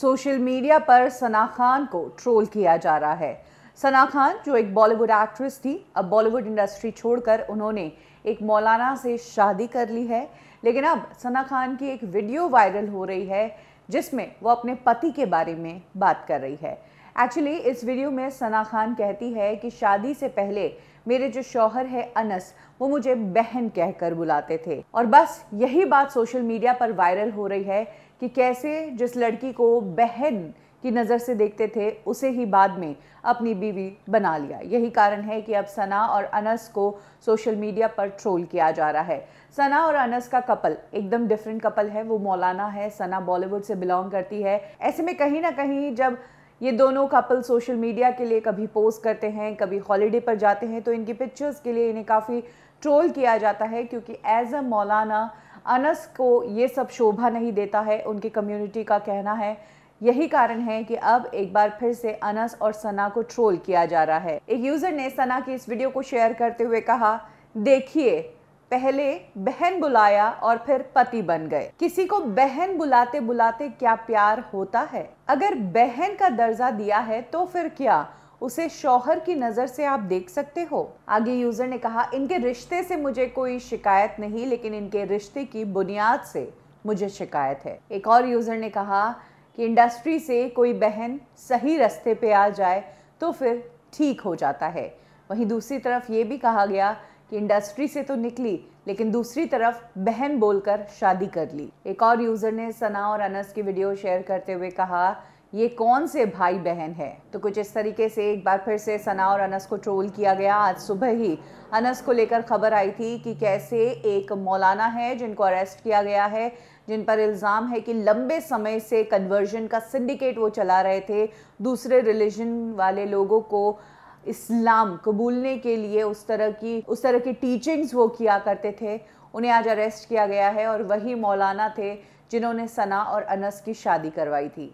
social media पर सना खान को troll किया जा रहा है सना खान जो एक बॉलीवुड एक्ट्रेस थी अब बॉलीवुड इंडस्ट्री छोड़कर उन्होंने एक मौलाना से शादी कर ली है लेकिन अब सना खान की एक वीडियो वायरल हो रही है जिसमें वो अपने पति के बारे में बात कर रही है एक्चुअली इस वीडियो में सना खान कहती है कि शादी से पहले मेरे जो शौहर है अनस वो मुझे बहन कहकर बुलाते थे और बस यही बात सोशल मीडिया पर वायरल हो रही है कि कैसे जिस लड़की को बहन की नज़र से देखते थे उसे ही बाद में अपनी बीवी बना लिया यही कारण है कि अब सना और अनस को सोशल मीडिया पर ट्रोल किया जा रहा है सना और अनस का कपल एकदम डिफरेंट कपल है वो मौलाना है सना बॉलीवुड से बिलोंग करती है ऐसे में कहीं ना कहीं जब ये दोनों कपल सोशल मीडिया के लिए कभी पोस्ट करते हैं कभी हॉलीडे पर जाते हैं तो इनकी पिक्चर्स के लिए इन्हें काफ़ी ट्रोल किया जाता है क्योंकि एज अ मौलाना अनस को ये सब शोभा नहीं देता है उनकी कम्युनिटी का कहना है यही कारण है कि अब एक बार फिर से अनस और सना को ट्रोल किया जा रहा है एक यूज़र ने सना की इस वीडियो को शेयर करते हुए कहा देखिए पहले बहन बुलाया और फिर पति बन गए किसी को बहन बुलाते बुलाते क्या प्यार होता है अगर बहन का दर्जा दिया है तो फिर क्या उसे शौहर की नज़र से आप देख सकते हो आगे यूज़र ने कहा इनके रिश्ते से मुझे कोई शिकायत नहीं लेकिन इनके रिश्ते की बुनियाद से मुझे शिकायत है एक और यूज़र ने कहा कि इंडस्ट्री से कोई बहन सही रास्ते पे आ जाए तो फिर ठीक हो जाता है वहीं दूसरी तरफ ये भी कहा गया कि इंडस्ट्री से तो निकली लेकिन दूसरी तरफ बहन बोलकर शादी कर ली एक और यूज़र ने सना और अनस की वीडियो शेयर करते हुए कहा ये कौन से भाई बहन है तो कुछ इस तरीके से एक बार फिर से सना और अनस को ट्रोल किया गया आज सुबह ही अनस को लेकर खबर आई थी कि कैसे एक मौलाना है जिनको अरेस्ट किया गया है जिन पर इल्ज़ाम है कि लंबे समय से कन्वर्जन का सिंडिकेट वो चला रहे थे दूसरे रिलीजन वाले लोगों को इस्लाम कबूलने के लिए उस तरह की उस तरह की टीचिंग्स वो किया करते थे उन्हें आज अरेस्ट किया गया है और वही मौलाना थे जिन्होंने सना और अनस की शादी करवाई थी